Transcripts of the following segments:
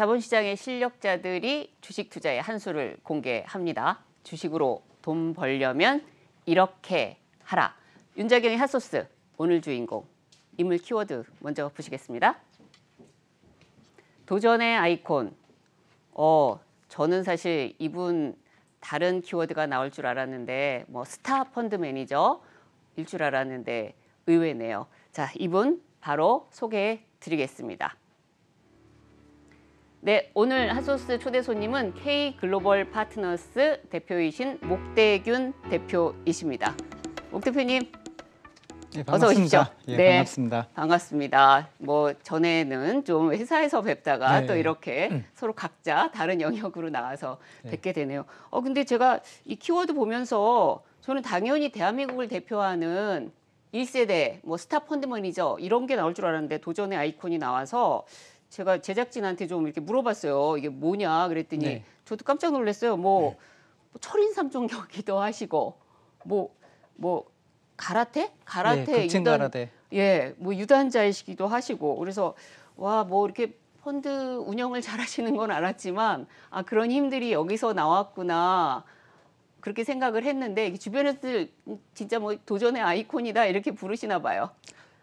자본시장의 실력자들이 주식 투자의 한수를 공개합니다. 주식으로 돈 벌려면 이렇게 하라. 윤자경의 핫소스 오늘 주인공 인물 키워드 먼저 보시겠습니다. 도전의 아이콘. 어, 저는 사실 이분 다른 키워드가 나올 줄 알았는데 뭐 스타 펀드 매니저일 줄 알았는데 의외네요. 자, 이분 바로 소개해 드리겠습니다. 네, 오늘 하소스 초대 손님은 K 글로벌 파트너스 대표이신 목대균 대표이십니다. 목 대표님. 네, 어서 오십시오. 예, 네, 반갑습니다. 반갑습니다. 뭐 전에는 좀 회사에서 뵙다가 네, 또 이렇게 음. 서로 각자 다른 영역으로 나와서 네. 뵙게 되네요. 어 근데 제가 이 키워드 보면서 저는 당연히 대한민국을 대표하는 일세대뭐 스타 펀드 매니저 이런 게 나올 줄 알았는데 도전의 아이콘이 나와서 제가 제작진한테 좀 이렇게 물어봤어요. 이게 뭐냐 그랬더니 네. 저도 깜짝 놀랐어요. 뭐, 네. 뭐 철인 삼종격기도 하시고 뭐뭐 뭐 가라테? 가라테 네, 유단 가라테. 예, 뭐 유단자이시기도 하시고 그래서 와, 뭐 이렇게 펀드 운영을 잘 하시는 건 알았지만 아, 그런 힘들이 여기서 나왔구나. 그렇게 생각을 했는데 주변에서 진짜 뭐 도전의 아이콘이다 이렇게 부르시나 봐요.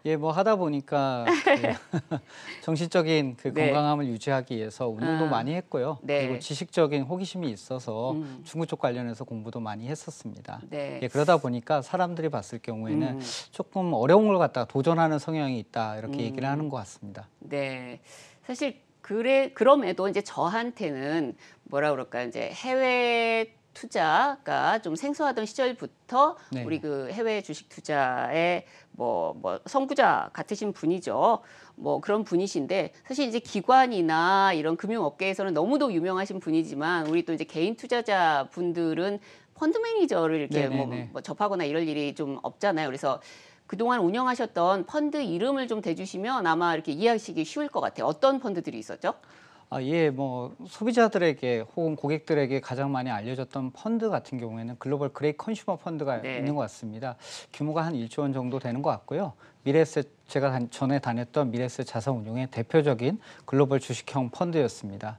예, 뭐 하다 보니까 그 네. 정신적인 그 네. 건강함을 유지하기 위해서 운동도 아, 많이 했고요. 네. 그리고 지식적인 호기심이 있어서 음. 중국 쪽 관련해서 공부도 많이 했었습니다. 네. 예, 그러다 보니까 사람들이 봤을 경우에는 음. 조금 어려운 걸 갖다가 도전하는 성향이 있다 이렇게 음. 얘기를 하는 것 같습니다. 네, 사실 그래 그럼에도 이제 저한테는 뭐라 그럴까 이제 해외 투자가 좀 생소하던 시절부터 네. 우리 그 해외 주식 투자에 뭐, 뭐, 성부자 같으신 분이죠. 뭐 그런 분이신데 사실 이제 기관이나 이런 금융업계에서는 너무도 유명하신 분이지만 우리 또 이제 개인 투자자 분들은 펀드 매니저를 이렇게 네, 네, 뭐, 네. 뭐 접하거나 이럴 일이 좀 없잖아요. 그래서 그동안 운영하셨던 펀드 이름을 좀 대주시면 아마 이렇게 이해하시기 쉬울 것 같아요. 어떤 펀드들이 있었죠? 아, 예, 뭐 소비자들에게 혹은 고객들에게 가장 많이 알려졌던 펀드 같은 경우에는 글로벌 그레이 컨슈머 펀드가 네. 있는 것 같습니다. 규모가 한 1조 원 정도 되는 것 같고요. 미래에 제가 단, 전에 다녔던 미래에 자산운용의 대표적인 글로벌 주식형 펀드였습니다.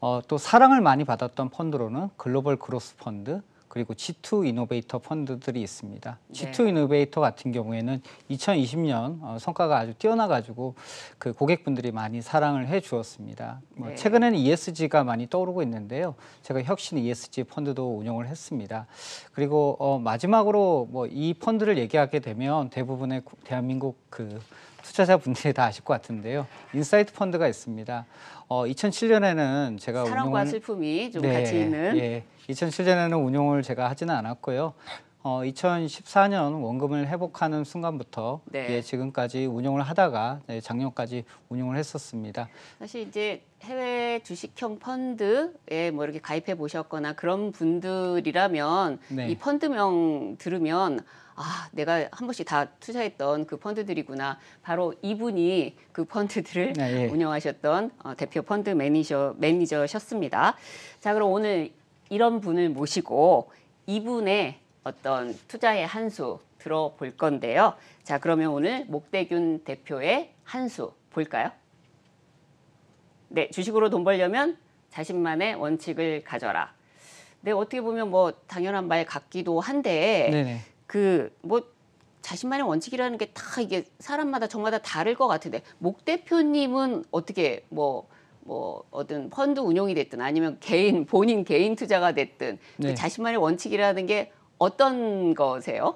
어, 또 사랑을 많이 받았던 펀드로는 글로벌 그로스 펀드, 그리고 G2 이노베이터 펀드들이 있습니다. G2 이노베이터 같은 경우에는 2020년 어, 성과가 아주 뛰어나가지고 그 고객분들이 많이 사랑을 해 주었습니다. 뭐 네. 최근에는 ESG가 많이 떠오르고 있는데요. 제가 혁신 ESG 펀드도 운영을 했습니다. 그리고 어 마지막으로 뭐 이 펀드를 얘기하게 되면 대부분의 대한민국 그 투자자분들이 다 아실 것 같은데요. 인사이트 펀드가 있습니다. 어, 2007년에는 제가 사랑과 운용을, 슬픔이 좀 네, 같이 있는. 예, 2007년에는 운용을 제가 하지는 않았고요. 어, 2014년 원금을 회복하는 순간부터 네. 예, 지금까지 운영을 하다가 예, 작년까지 운영을 했었습니다. 사실 이제 해외 주식형 펀드에 뭐 이렇게 가입해 보셨거나 그런 분들이라면 네. 이 펀드명 들으면 아, 내가 한 번씩 다 투자했던 그 펀드들이구나. 바로 이분이 그 펀드들을 네, 예. 운영하셨던 어, 대표 펀드 매니저 매니저셨습니다. 자, 그럼 오늘 이런 분을 모시고 이분의 어떤 투자의 한수 들어볼 건데요. 자, 그러면 오늘 목대균 대표의 한수 볼까요? 네, 주식으로 돈 벌려면 자신만의 원칙을 가져라. 네, 어떻게 보면 뭐 당연한 말 같기도 한데 그 뭐 자신만의 원칙이라는 게 다 이게 사람마다 저마다 다를 것 같은데 목 대표님은 어떻게 뭐뭐 뭐 어떤 펀드 운용이 됐든 아니면 개인 본인 개인 투자가 됐든 그 네. 그 자신만의 원칙이라는 게 어떤 거세요?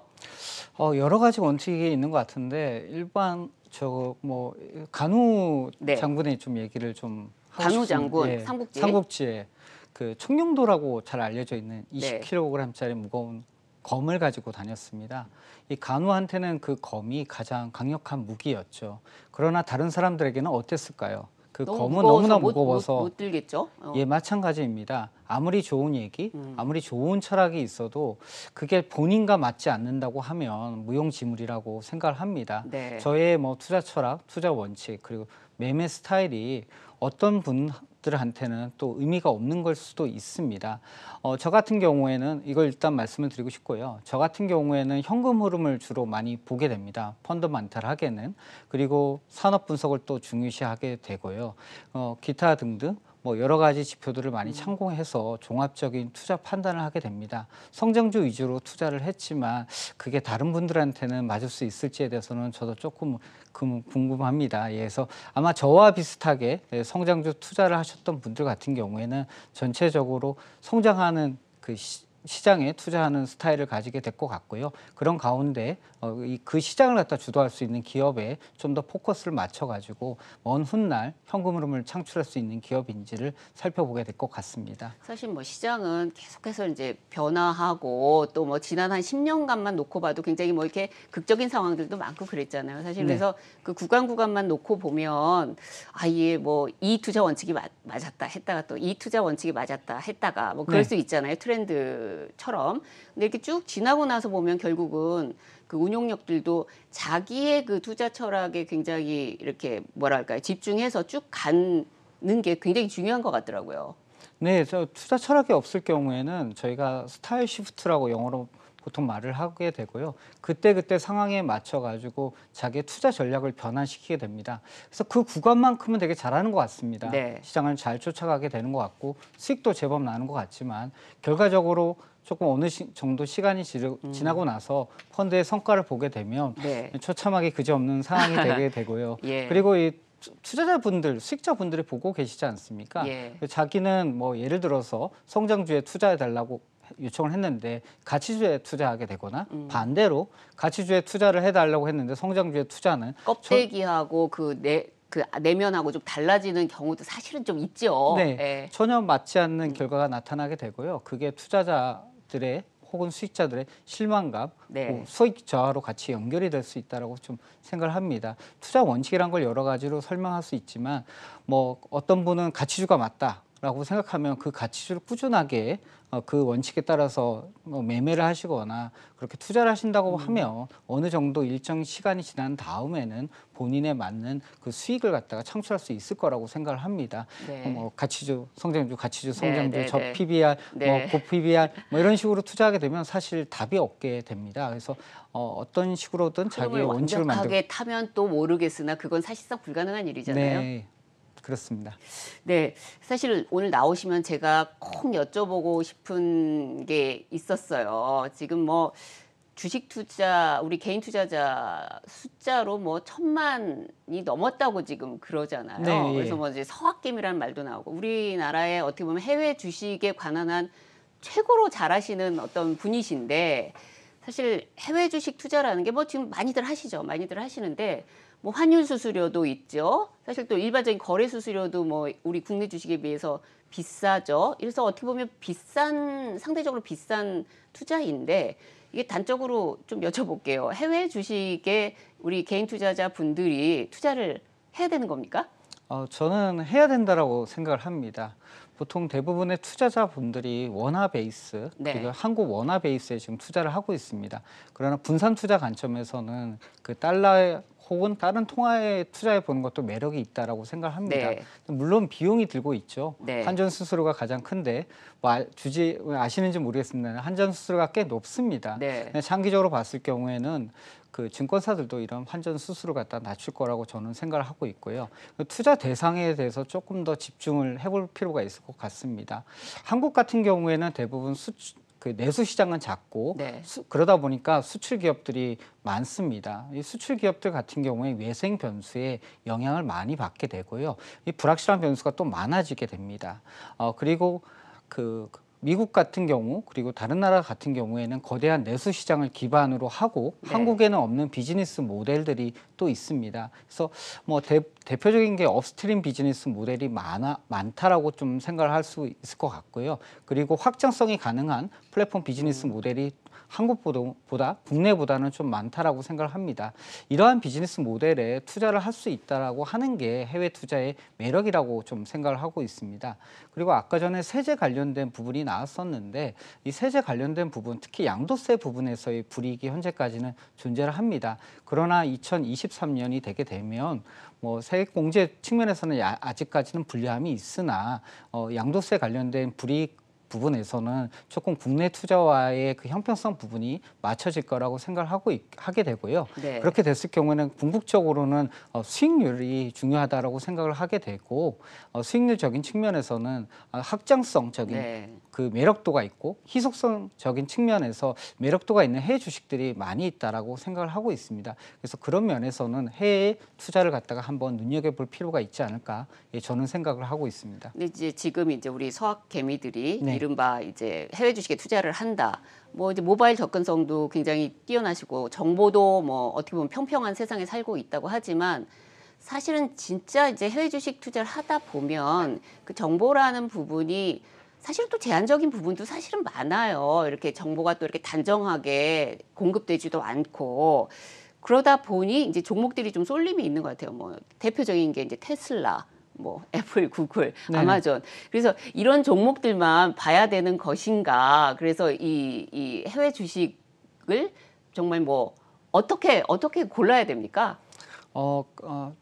어, 여러 가지 원칙이 있는 것 같은데 일반 저뭐 간우 네. 장군의 좀 얘기를 좀 간우 장군 예, 삼국지 삼국지에 그 청룡도라고 잘 알려져 있는 20kg짜리 네. 무거운 검을 가지고 다녔습니다. 이 간우한테는 그 검이 가장 강력한 무기였죠. 그러나 다른 사람들에게는 어땠을까요? 그 너무 검은 무거워서 너무나 무거워서 못, 못 들겠죠. 어. 예, 마찬가지입니다. 아무리 좋은 얘기, 음. 아무리 좋은 철학이 있어도 그게 본인과 맞지 않는다고 하면 무용지물이라고 생각을 합니다. 네. 저의 뭐 투자 철학, 투자 원칙, 그리고 매매 스타일이 어떤 분 들한테는 또 의미가 없는 걸 수도 있습니다. 어, 저 같은 경우에는 이걸 일단 말씀을 드리고 싶고요. 저 같은 경우에는 현금 흐름을 주로 많이 보게 됩니다. 펀더멘탈 하게는 그리고 산업 분석을 또 중요시하게 되고요. 어, 기타 등등 뭐 여러 가지 지표들을 많이 음. 참고해서 종합적인 투자 판단을 하게 됩니다. 성장주 위주로 투자를 했지만 그게 다른 분들한테는 맞을 수 있을지에 대해서는 저도 조금 궁금합니다. 예, 그래서 아마 저와 비슷하게 성장주 투자를 하셨던 분들 같은 경우에는 전체적으로 성장하는 그 시, 시장에 투자하는 스타일을 가지게 될 것 같고요. 그런 가운데 어, 그 시장을 갖다 주도할 수 있는 기업에 좀 더 포커스를 맞춰가지고 먼 훗날 현금 흐름을 창출할 수 있는 기업인지를 살펴보게 될 것 같습니다. 사실 뭐 시장은 계속해서 이제 변화하고 또 뭐 지난 한 10년간만 놓고 봐도 굉장히 뭐 이렇게 극적인 상황들도 많고 그랬잖아요. 사실 네. 그래서 그 구간 구간만 놓고 보면 아예 뭐 이 투자 원칙이 맞, 맞았다 했다가 또 이 투자 원칙이 맞았다 했다가 뭐 그럴 네. 수 있잖아요. 트렌드 그처럼 근데 이렇게 쭉 지나고 나서 보면 결국은 그 운용력들도 자기의 그 투자 철학에 굉장히 이렇게 뭐랄까요 집중해서 쭉 가는 게 굉장히 중요한 것 같더라고요. 네, 저 투자 철학이 없을 경우에는 저희가 스타일 시프트라고 영어로 보통 말을 하게 되고요. 그때그때 상황에 맞춰 가지고 자기의 투자 전략을 변환시키게 됩니다. 그래서 그 구간만큼은 되게 잘하는 것 같습니다. 네. 시장을 잘 쫓아가게 되는 것 같고 수익도 제법 나는 것 같지만 결과적으로 조금 어느 시, 정도 시간이 지르, 음. 지나고 나서 펀드의 성과를 보게 되면 네. 처참하게 그지없는 상황이 되게 되고요. 예. 그리고 이 투자자분들, 수익자분들이 보고 계시지 않습니까? 예. 자기는 뭐 예를 들어서 성장주에 투자해달라고 요청을 했는데 가치주에 투자하게 되거나 음. 반대로 가치주에 투자를 해달라고 했는데 성장주에 투자는 껍데기하고 그 내 그 내면하고 좀 달라지는 경우도 사실은 좀 있죠. 네, 네. 전혀 맞지 않는 음. 결과가 나타나게 되고요. 그게 투자자들의 혹은 수익자들의 실망감, 네. 뭐 수익 저하로 같이 연결이 될 수 있다라고 좀 생각을 합니다. 투자 원칙이란 걸 여러 가지로 설명할 수 있지만 뭐 어떤 분은 가치주가 맞다. 라고 생각하면 그 가치주를 꾸준하게 어, 그 원칙에 따라서 뭐 매매를 하시거나 그렇게 투자를 하신다고 음. 하면 어느 정도 일정 시간이 지난 다음에는 본인에 맞는 그 수익을 갖다가 창출할 수 있을 거라고 생각을 합니다. 네. 어, 뭐 가치주, 성장주, 가치주, 성장주, 네, 네, 저 네. PBR, 뭐고 네. PBR 뭐 이런 식으로 투자하게 되면 사실 답이 없게 됩니다. 그래서 어, 어떤 식으로든 자기의 원칙을 만들고 타면 또 모르겠으나 그건 사실상 불가능한 일이잖아요. 네. 그렇습니다. 네, 사실 오늘 나오시면 제가 콩 여쭤보고 싶은 게 있었어요. 지금 뭐 주식 투자, 우리 개인 투자자 숫자로 뭐 천만이 넘었다고 지금 그러잖아요. 네. 예. 그래서 뭐 이제 서학개미라는 말도 나오고 우리나라에 어떻게 보면 해외 주식에 관한 한 최고로 잘하시는 어떤 분이신데 사실 해외 주식 투자라는 게 뭐 지금 많이들 하시죠. 많이들 하시는데 뭐 환율 수수료도 있죠. 사실 또 일반적인 거래 수수료도 뭐 우리 국내 주식에 비해서 비싸죠. 그래서 어떻게 보면 비싼 상대적으로 비싼 투자인데 이게 단적으로 좀 여쭤볼게요. 해외 주식에 우리 개인 투자자 분들이 투자를 해야 되는 겁니까? 어, 저는 해야 된다라고 생각을 합니다. 보통 대부분의 투자자분들이 원화 베이스 네. 그리고 한국 원화 베이스에 지금 투자를 하고 있습니다. 그러나 분산 투자 관점에서는 그 달러 혹은 다른 통화에 투자해 보는 것도 매력이 있다라고 생각합니다. 네. 물론 비용이 들고 있죠. 네. 한전 수수료가 가장 큰데 뭐 아, 주지 아시는지 모르겠습니다. 한전 수수료가 꽤 높습니다. 네. 장기적으로 봤을 경우에는 그 증권사들도 이런 환전 수수료 갖다 낮출 거라고 저는 생각을 하고 있고요. 그 투자 대상에 대해서 조금 더 집중을 해볼 필요가 있을 것 같습니다. 한국 같은 경우에는 대부분 수출, 그 내수 시장은 작고 네. 수, 그러다 보니까 수출 기업들이 많습니다. 이 수출 기업들 같은 경우에 외생 변수에 영향을 많이 받게 되고요. 이 불확실한 변수가 또 많아지게 됩니다. 어, 그리고 그, 그 미국 같은 경우 그리고 다른 나라 같은 경우에는 거대한 내수 시장을 기반으로 하고 네. 한국에는 없는 비즈니스 모델들이 또 있습니다. 그래서 뭐 대, 대표적인 게 업스트림 비즈니스 모델이 많아 많다라고 좀 생각을 할 수 있을 것 같고요. 그리고 확장성이 가능한 플랫폼 비즈니스 음. 모델이 한국보다 국내보다는 좀 많다라고 생각을 합니다. 이러한 비즈니스 모델에 투자를 할 수 있다라고 하는 게 해외 투자의 매력이라고 좀 생각을 하고 있습니다. 그리고 아까 전에 세제 관련된 부분이 나왔었는데 이 세제 관련된 부분 특히 양도세 부분에서의 불이익이 현재까지는 존재를 합니다. 그러나 2023년이 되게 되면 뭐 세액공제 측면에서는 아직까지는 불리함이 있으나 어, 양도세 관련된 불이익 부분에서는 조금 국내 투자와의 그 형평성 부분이 맞춰질 거라고 생각을 하고 있, 하게 되고요. 네. 그렇게 됐을 경우에는 궁극적으로는 어, 수익률이 중요하다라고 생각을 하게 되고 어, 수익률적인 측면에서는 어, 확장성적인 네. 그 매력도가 있고 희속성적인 측면에서 매력도가 있는 해외 주식들이 많이 있다라고 생각을 하고 있습니다. 그래서 그런 면에서는 해외 투자를 갖다가 한번 눈여겨볼 필요가 있지 않을까 예, 저는 생각을 하고 있습니다. 근데 이제 지금 이제 우리 서학 개미들이 네. 이른바 이제 해외 주식에 투자를 한다. 뭐 이제 모바일 접근성도 굉장히 뛰어나시고 정보도 뭐 어떻게 보면 평평한 세상에 살고 있다고 하지만 사실은 진짜 이제 해외 주식 투자를 하다 보면 그 정보라는 부분이 사실 또 제한적인 부분도 사실은 많아요. 이렇게 정보가 또 이렇게 단정하게 공급되지도 않고 그러다 보니 이제 종목들이 좀 쏠림이 있는 것 같아요. 뭐 대표적인 게 이제 테슬라, 뭐 애플, 구글, 네. 아마존. 그래서 이런 종목들만 봐야 되는 것인가? 그래서 이, 이 해외 주식을 정말 뭐 어떻게 어떻게 골라야 됩니까? 어, 어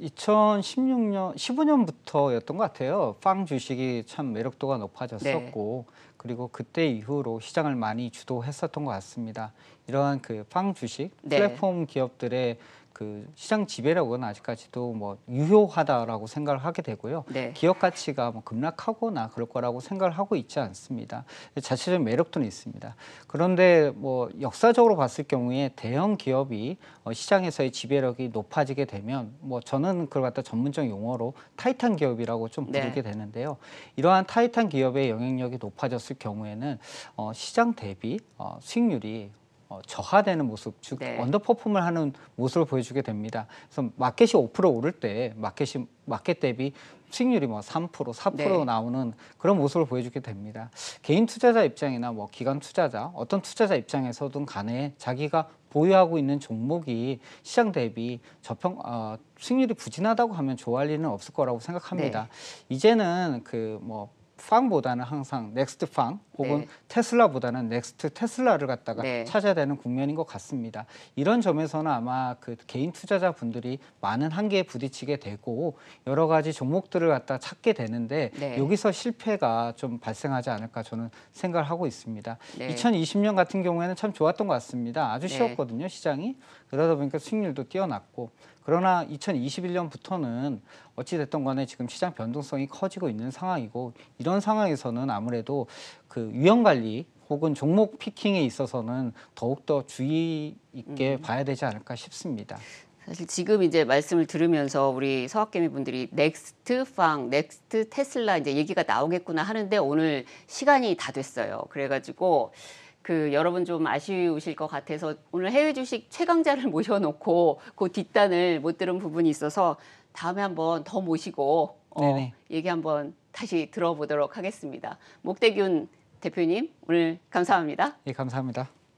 2016년 15년부터였던 것 같아요. 빵 주식이 참 매력도가 높아졌었고 네. 그리고 그때 이후로 시장을 많이 주도했었던 것 같습니다. 이러한 그빵 주식 네. 플랫폼 기업들의 그 시장 지배력은 아직까지도 뭐 유효하다라고 생각을 하게 되고요. 네. 기업 가치가 뭐 급락하거나 그럴 거라고 생각을 하고 있지 않습니다. 자체적인 매력도 있습니다. 그런데 뭐 역사적으로 봤을 경우에 대형 기업이 어, 시장에서의 지배력이 높아지게 되면 뭐 저는 그걸 갖다 전문적 용어로 타이탄 기업이라고 좀 네. 부르게 네. 되는데요. 이러한 타이탄 기업의 영향력이 높아졌을 경우에는 어, 시장 대비 어, 수익률이 어, 저하되는 모습, 즉 네. 언더퍼폼을 하는 모습을 보여주게 됩니다. 그래서 마켓이 5% 오를 때 마켓이 마켓 대비 수익률이 뭐 3%, 4% 네. 나오는 그런 모습을 보여주게 됩니다. 개인 투자자 입장이나 뭐 기관 투자자, 어떤 투자자 입장에서든 간에 자기가 보유하고 있는 종목이 시장 대비 저평 어, 수익률이 부진하다고 하면 좋아할 리는 없을 거라고 생각합니다. 네. 이제는 그뭐 팡보다는 항상 넥스트 팡 혹은 네. 테슬라보다는 넥스트 테슬라를 갖다가 네. 찾아야 되는 국면인 것 같습니다. 이런 점에서는 아마 그 개인 투자자 분들이 많은 한계에 부딪히게 되고 여러 가지 종목들을 갖다 찾게 되는데 네. 여기서 실패가 좀 발생하지 않을까 저는 생각을 하고 있습니다. 2020년 같은 경우에는 참 좋았던 것 같습니다. 아주 네. 쉬웠거든요 시장이 그러다 보니까 수익률도 뛰어났고 그러나 2021년부터는 어찌됐든 간에 지금 시장 변동성이 커지고 있는 상황이고 이런 상황에서는 아무래도 그 위험 관리 혹은 종목 피킹에 있어서는 더욱더 주의 있게 음. 봐야 되지 않을까 싶습니다. 사실 지금 이제 말씀을 들으면서 우리 서학개미 분들이 넥스트 팡, 넥스트 테슬라 이제 얘기가 나오겠구나 하는데 오늘 시간이 다 됐어요. 그래가지고 그 여러분 좀 아쉬우실 것 같아서 오늘 해외 주식 최강자를 모셔놓고 그 뒷단을 못 들은 부분이 있어서 다음에 한번 더 모시고 어, 얘기 한번 다시 들어보도록 하겠습니다. 목대균 대표님 오늘 감사합니다. 예, 감사합니다.